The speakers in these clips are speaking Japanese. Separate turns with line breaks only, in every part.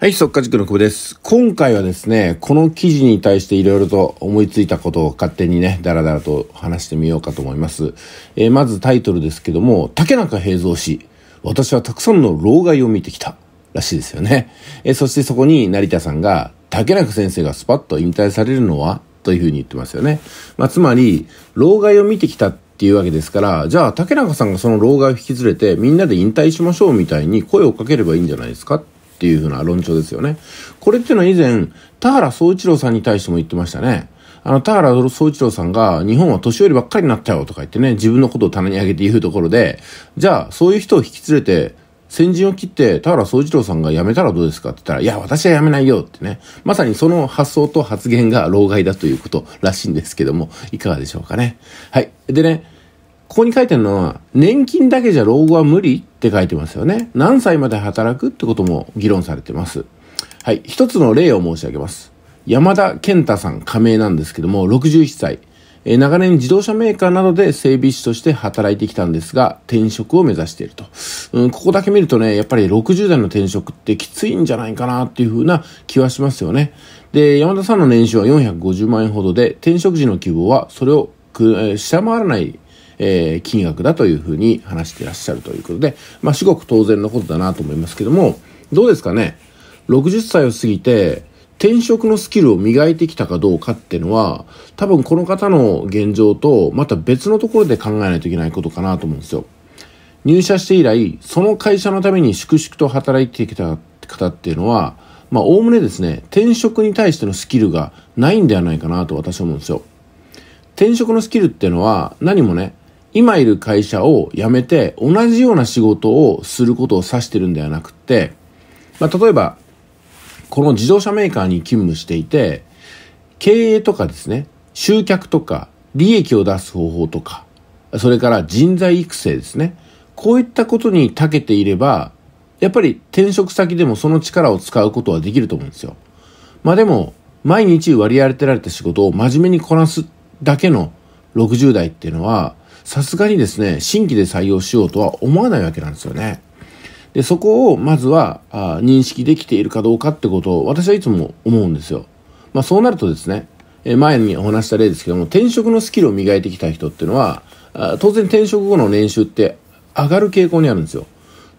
はい、速化塾の久保です。今回はですね、この記事に対して色々と思いついたことを勝手にね、だらだらと話してみようかと思います。えー、まずタイトルですけども、竹中平蔵氏、私はたくさんの老害を見てきた。らしいですよね。えー、そしてそこに成田さんが、竹中先生がスパッと引退されるのはというふうに言ってますよね。まあ、つまり、老害を見てきたっていうわけですから、じゃあ竹中さんがその老害を引き連れてみんなで引退しましょうみたいに声をかければいいんじゃないですかっていうふうな論調ですよね。これっていうのは以前、田原総一郎さんに対しても言ってましたね。あの、田原総一郎さんが、日本は年寄りばっかりになったよとか言ってね、自分のことを棚に上げて言うところで、じゃあ、そういう人を引き連れて、先陣を切って、田原総一郎さんが辞めたらどうですかって言ったら、いや、私は辞めないよってね。まさにその発想と発言が老害だということらしいんですけども、いかがでしょうかね。はい。でね、ここに書いてるのは、年金だけじゃ老後は無理って書いてますよね。何歳まで働くってことも議論されてます。はい。一つの例を申し上げます。山田健太さん、加盟なんですけども、61歳。え長年自動車メーカーなどで整備士として働いてきたんですが、転職を目指していると。うん、ここだけ見るとね、やっぱり60代の転職ってきついんじゃないかなっていうふうな気はしますよね。で、山田さんの年収は450万円ほどで、転職時の希望はそれをく、え下回らないえー、金額だというふうに話していらっしゃるということで、まあ、至極当然のことだなと思いますけども、どうですかね、60歳を過ぎて、転職のスキルを磨いてきたかどうかっていうのは、多分この方の現状と、また別のところで考えないといけないことかなと思うんですよ。入社して以来、その会社のために粛々と働いてきた方っていうのは、まあ、おおむねですね、転職に対してのスキルがないんではないかなと私は思うんですよ。転職のスキルっていうのは、何もね、今いる会社を辞めて同じような仕事をすることを指してるんではなくて、まあ、例えば、この自動車メーカーに勤務していて、経営とかですね、集客とか、利益を出す方法とか、それから人材育成ですね。こういったことに長けていれば、やっぱり転職先でもその力を使うことはできると思うんですよ。まあでも、毎日割り当てられた仕事を真面目にこなすだけの60代っていうのは、さすがにですね、新規で採用しようとは思わないわけなんですよね。で、そこをまずはあ認識できているかどうかってことを私はいつも思うんですよ。まあそうなるとですね、え前にお話した例ですけども、転職のスキルを磨いてきた人っていうのは、あ当然転職後の年収って上がる傾向にあるんですよ。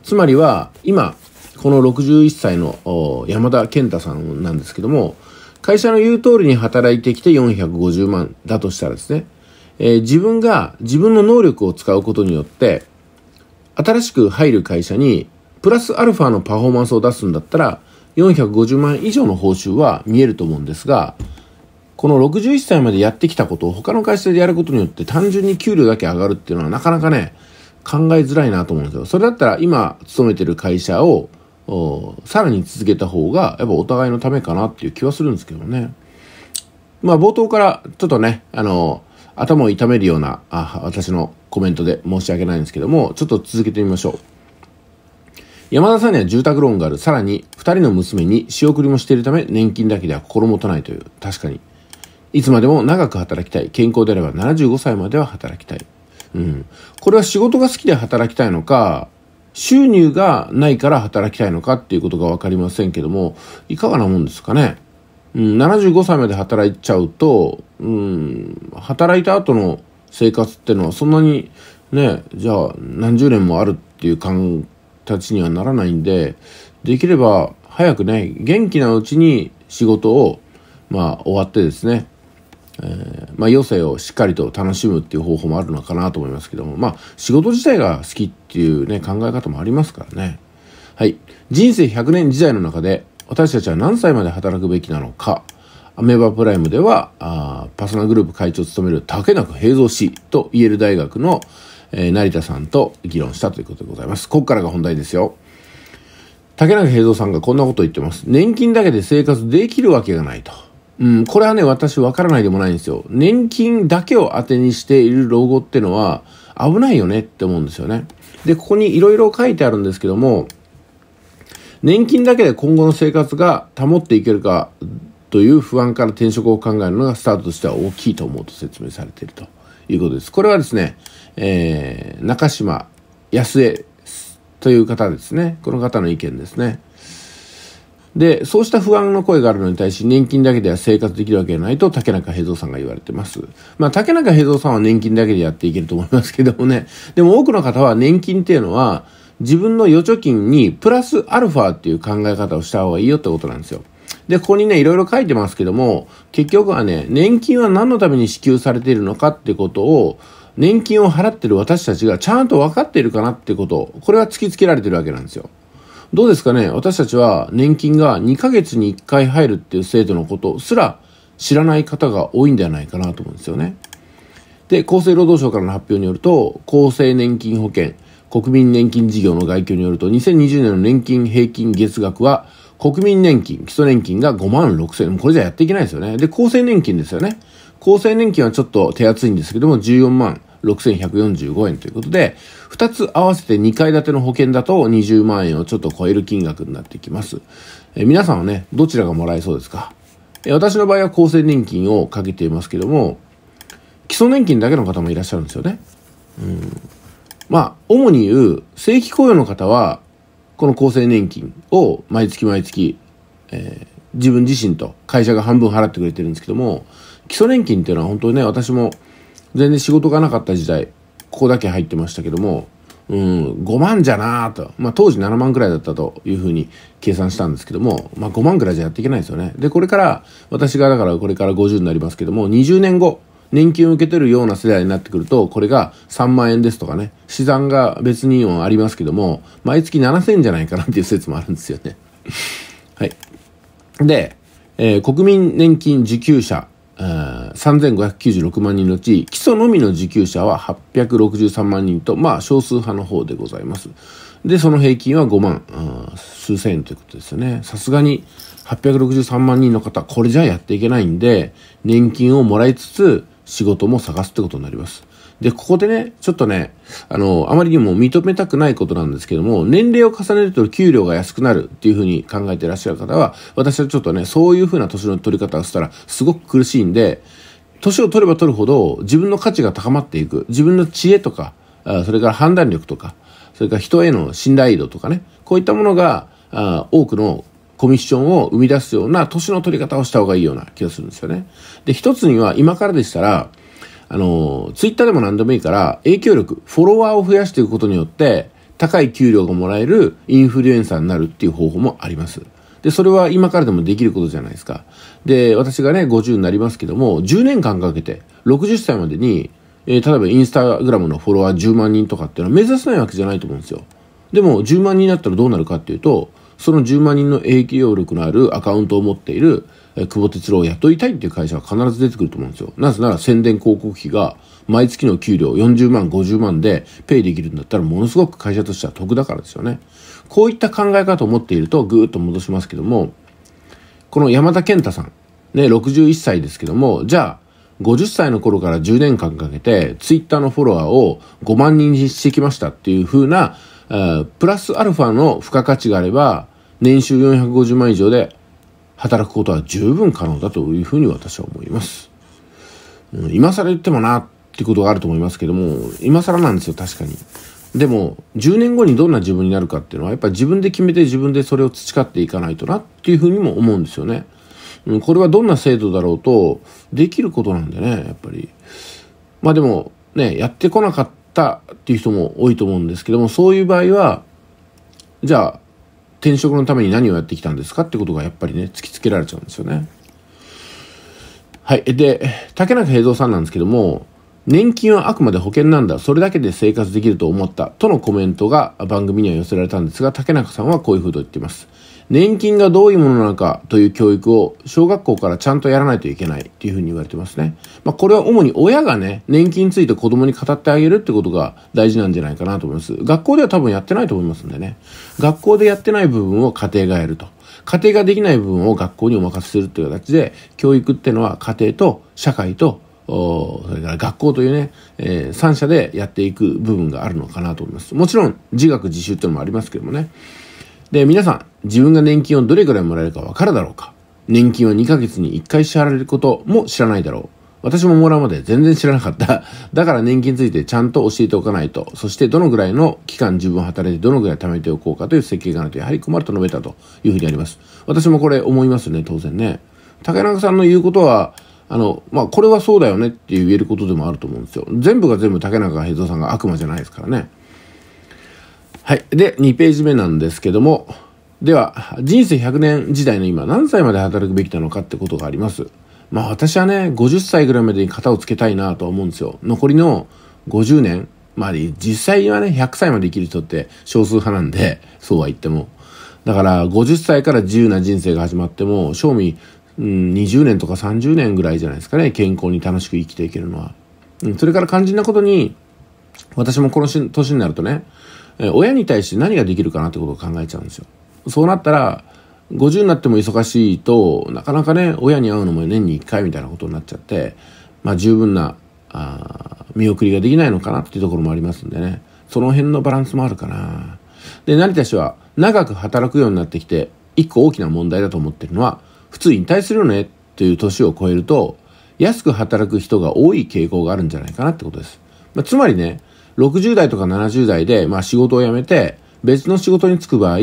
つまりは、今、この61歳の山田健太さんなんですけども、会社の言う通りに働いてきて450万だとしたらですね、えー、自分が自分の能力を使うことによって、新しく入る会社に、プラスアルファのパフォーマンスを出すんだったら、450万以上の報酬は見えると思うんですが、この61歳までやってきたことを他の会社でやることによって単純に給料だけ上がるっていうのはなかなかね、考えづらいなと思うんですよ。それだったら今勤めてる会社をさらに続けた方がやっぱお互いのためかなっていう気はするんですけどね。まあ冒頭からちょっとね、あの、頭を痛めるようなあ私のコメントで申し訳ないんですけども、ちょっと続けてみましょう。山田さんには住宅ローンがある。さらに、2人の娘に仕送りもしているため、年金だけでは心もとないという。確かに。いつまでも長く働きたい。健康であれば75歳までは働きたい。うん。これは仕事が好きで働きたいのか、収入がないから働きたいのかっていうことが分かりませんけども、いかがなもんですかね。うん、75歳まで働いちゃうと、うん、働いた後の生活ってのはそんなにね、じゃあ何十年もあるっていう形にはならないんで、できれば早くね、元気なうちに仕事を、まあ、終わってですね、えー、まあ、余生をしっかりと楽しむっていう方法もあるのかなと思いますけども、まあ、仕事自体が好きっていうね、考え方もありますからね。はい。人生100年時代の中で、私たちは何歳まで働くべきなのか、アメーバプライムでは、あパーソナルグループ会長を務める竹中平蔵氏とイえル大学の、えー、成田さんと議論したということでございます。ここからが本題ですよ。竹中平蔵さんがこんなこと言ってます。年金だけで生活できるわけがないと。うん、これはね、私わからないでもないんですよ。年金だけを当てにしている老後ってのは危ないよねって思うんですよね。で、ここに色々書いてあるんですけども、年金だけで今後の生活が保っていけるかという不安から転職を考えるのがスタートとしては大きいと思うと説明されているということです。これはですね、えー、中島康江という方ですね。この方の意見ですね。で、そうした不安の声があるのに対し、年金だけでは生活できるわけがないと竹中平蔵さんが言われてます。まあ、竹中平蔵さんは年金だけでやっていけると思いますけどもね。でも多くの方は年金っていうのは、自分の預貯金にプラスアルファっていう考え方をした方がいいよってことなんですよ。で、ここにね、いろいろ書いてますけども、結局はね、年金は何のために支給されているのかってことを、年金を払ってる私たちがちゃんと分かっているかなってこと、これは突きつけられてるわけなんですよ。どうですかね私たちは年金が2ヶ月に1回入るっていう制度のことすら知らない方が多いんではないかなと思うんですよね。で、厚生労働省からの発表によると、厚生年金保険、国民年金事業の概況によると、2020年の年金平均月額は国民年金、基礎年金が5万6千円。これじゃやっていけないですよね。で、厚生年金ですよね。厚生年金はちょっと手厚いんですけども、14万6145円ということで、2つ合わせて2階建ての保険だと20万円をちょっと超える金額になってきます。え皆さんはね、どちらがもらえそうですかえ私の場合は厚生年金をかけていますけども、基礎年金だけの方もいらっしゃるんですよね。うん。まあ、主に言う、正規雇用の方は、この厚生年金を毎月毎月、えー、自分自身と会社が半分払ってくれてるんですけども、基礎年金っていうのは本当にね、私も全然仕事がなかった時代、ここだけ入ってましたけども、うん、5万じゃなーと。まあ、当時7万くらいだったというふうに計算したんですけども、まあ、5万くらいじゃやっていけないですよね。で、これから、私がだからこれから50になりますけども、20年後、年金を受けてるような世代になってくると、これが3万円ですとかね、資産が別にありますけども、毎月7000円じゃないかなっていう説もあるんですよね。はい。で、えー、国民年金受給者、3596万人のうち、基礎のみの受給者は863万人と、まあ少数派の方でございます。で、その平均は5万、数千円ということですよね。さすがに863万人の方、これじゃやっていけないんで、年金をもらいつつ、仕事も探すってことになります。で、ここでね、ちょっとね、あの、あまりにも認めたくないことなんですけども、年齢を重ねると給料が安くなるっていうふうに考えていらっしゃる方は、私はちょっとね、そういうふうな年の取り方をしたらすごく苦しいんで、年を取れば取るほど自分の価値が高まっていく。自分の知恵とか、それから判断力とか、それから人への信頼度とかね、こういったものが、多くのコミッションを生み出すような年の取り方をした方がいいような気がするんですよね。で、一つには今からでしたら、あの、ツイッターでも何でもいいから、影響力、フォロワーを増やしていくことによって、高い給料がもらえるインフルエンサーになるっていう方法もあります。で、それは今からでもできることじゃないですか。で、私がね、50になりますけども、10年間かけて、60歳までに、えー、例えばインスタグラムのフォロワー10万人とかっていうのは目指せないわけじゃないと思うんですよ。でも、10万人になったらどうなるかっていうと、その10万人の影響力のあるアカウントを持っている、え久保哲郎を雇いたいっていう会社は必ず出てくると思うんですよ。なぜなら宣伝広告費が毎月の給料40万、50万でペイできるんだったらものすごく会社としては得だからですよね。こういった考え方を持っているとぐーっと戻しますけども、この山田健太さん、ね、61歳ですけども、じゃあ、50歳の頃から10年間かけて、ツイッターのフォロワーを5万人にしてきましたっていう風な、プラスアルファの付加価値があれば、年収450万以上で働くことは十分可能だというふうに私は思います。うん、今更言ってもなってことがあると思いますけども、今更なんですよ、確かに。でも、10年後にどんな自分になるかっていうのは、やっぱり自分で決めて自分でそれを培っていかないとなっていうふうにも思うんですよね。うん、これはどんな制度だろうと、できることなんでね、やっぱり。まあでも、ね、やってこなかったっていう人も多いと思うんですけども、そういう場合は、じゃあ、転職のために何をやってきたんですかってことがやっぱりね、突きつけられちゃうんですよね。はい。で、竹中平蔵さんなんですけども、年金はあくまで保険なんだ。それだけで生活できると思った。とのコメントが番組には寄せられたんですが、竹中さんはこういうふうと言っています。年金がどういうものなのかという教育を小学校からちゃんとやらないといけないっていうふうに言われてますね。まあ、これは主に親がね、年金について子供に語ってあげるってことが大事なんじゃないかなと思います。学校では多分やってないと思いますんでね。学校でやってない部分を家庭がやると。家庭ができない部分を学校にお任せするっていう形で、教育っていうのは家庭と社会とそれから学校というね、えー、三者でやっていく部分があるのかなと思います。もちろん自学自習っていうのもありますけどもね。で、皆さん、自分が年金をどれくらいもらえるかわかるだろうか年金を2ヶ月に1回支払われることも知らないだろう。私ももらうまで全然知らなかった。だから年金についてちゃんと教えておかないと。そしてどのぐらいの期間自分働いてどのぐらい貯めておこうかという設計がないとやはり困ると述べたというふうにあります。私もこれ思いますね、当然ね。竹中さんの言うことは、あの、まあ、これはそうだよねって言えることでもあると思うんですよ。全部が全部竹中平蔵さんが悪魔じゃないですからね。はい。で、2ページ目なんですけども、では、人生100年時代の今、何歳まで働くべきなのかってことがあります。まあ私はね、50歳ぐらいまでに型をつけたいなとは思うんですよ。残りの50年、まあ実際はね、100歳まで生きる人って少数派なんで、そうは言っても。だから50歳から自由な人生が始まっても、賞味、うん、20年とか30年ぐらいじゃないですかね、健康に楽しく生きていけるのは。うん、それから肝心なことに、私もこの年になるとね、親に対して何ができるかなってことを考えちゃうんですよ。そうなったら、50になっても忙しいと、なかなかね、親に会うのも年に1回みたいなことになっちゃって、まあ十分な、あ見送りができないのかなっていうところもありますんでね。その辺のバランスもあるかな。で、成田氏は長く働くようになってきて、一個大きな問題だと思ってるのは、普通引退するよねという年を超えると、安く働く人が多い傾向があるんじゃないかなってことです。まあ、つまりね、60代とか70代で、まあ、仕事を辞めて、別の仕事に就く場合、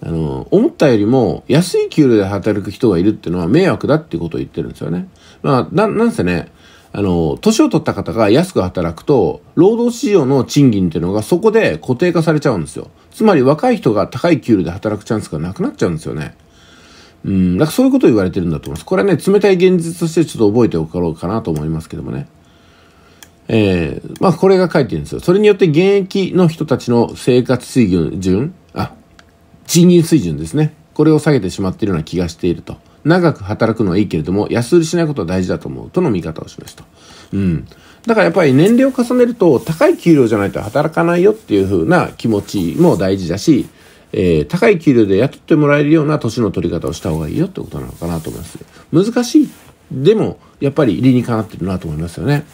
あの、思ったよりも安い給料で働く人がいるっていうのは迷惑だっていうことを言ってるんですよね。まあ、な、なんせね、あの、年を取った方が安く働くと、労働市場の賃金っていうのがそこで固定化されちゃうんですよ。つまり若い人が高い給料で働くチャンスがなくなっちゃうんですよね。うん、だからそういうことを言われてるんだと思います。これはね、冷たい現実としてちょっと覚えておかろうかなと思いますけどもね。えー、まあこれが書いてるんですよ。それによって現役の人たちの生活水準、あ、賃金水準ですね。これを下げてしまっているような気がしていると。長く働くのはいいけれども、安売りしないことは大事だと思うとの見方を示すと。うん。だからやっぱり年齢を重ねると、高い給料じゃないと働かないよっていう風な気持ちも大事だし、えー、高い給料で雇ってもらえるような年の取り方をした方がいいよってことなのかなと思います。難しい。でも、やっぱり理にかなってるなと思いますよね。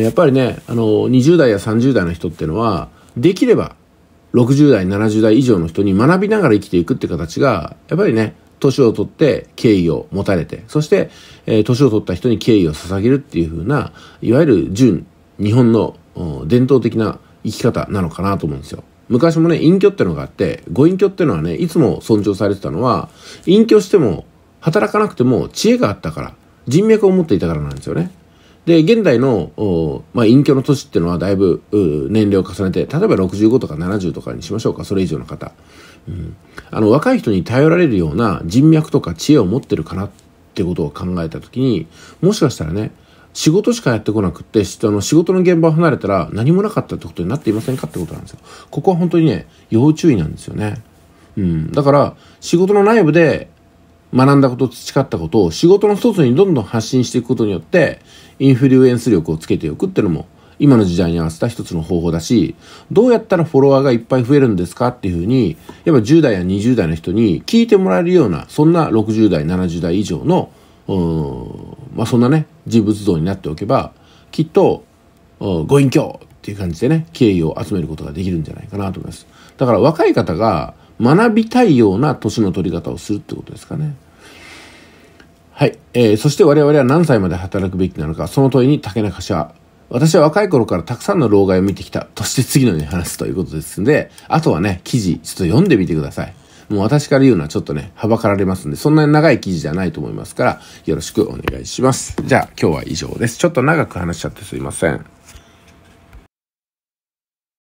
やっぱりねあの20代や30代の人っていうのはできれば60代70代以上の人に学びながら生きていくって形がやっぱりね年を取って敬意を持たれてそして年を取った人に敬意を捧げるっていう風ないわゆる純日本の伝統的な生き方なのかなと思うんですよ。昔もね隠居ってのがあってご隠居ってのはねいつも尊重されてたのは隠居しても働かなくても知恵があったから人脈を持っていたからなんですよね。で、現代の、まあ、隠居の年っていうのはだいぶ、年齢を重ねて、例えば65とか70とかにしましょうか、それ以上の方。うん、あの、若い人に頼られるような人脈とか知恵を持ってるかなってことを考えたときに、もしかしたらね、仕事しかやってこなくって、あの仕事の現場を離れたら何もなかったってことになっていませんかってことなんですよ。ここは本当にね、要注意なんですよね。うん。だから、仕事の内部で、学んだこと、培ったことを仕事の一つにどんどん発信していくことによって、インフルエンス力をつけておくっていうのも、今の時代に合わせた一つの方法だし、どうやったらフォロワーがいっぱい増えるんですかっていうふうに、やっぱ10代や20代の人に聞いてもらえるような、そんな60代、70代以上の、うん、まあそんなね、人物像になっておけば、きっと、ご隠居っていう感じでね、敬意を集めることができるんじゃないかなと思います。だから若い方が、学びたいような年の取り方をするってことですかね。はい。えー、そして我々は何歳まで働くべきなのか、その問いに竹中氏は、私は若い頃からたくさんの老害を見てきたとして次のように話すということですんで、あとはね、記事、ちょっと読んでみてください。もう私から言うのはちょっとね、はばかられますんで、そんなに長い記事じゃないと思いますから、よろしくお願いします。じゃあ今日は以上です。ちょっと長く話しちゃってすいません。